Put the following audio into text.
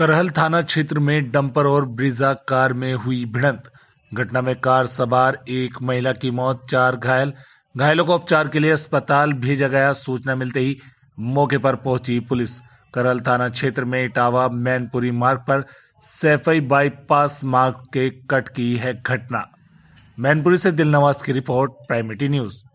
करहल थाना क्षेत्र में डंपर और ब्रिजा कार में हुई भिड़ंत घटना में कार सवार एक महिला की मौत चार घायल घायलों को उपचार के लिए अस्पताल भेजा गया सूचना मिलते ही मौके पर पहुंची पुलिस करहल थाना क्षेत्र में इटावा मैनपुरी मार्ग पर सैफई बाईपास मार्ग के कट की है घटना मैनपुरी से दिलनवाज की रिपोर्ट प्राइमेटी न्यूज़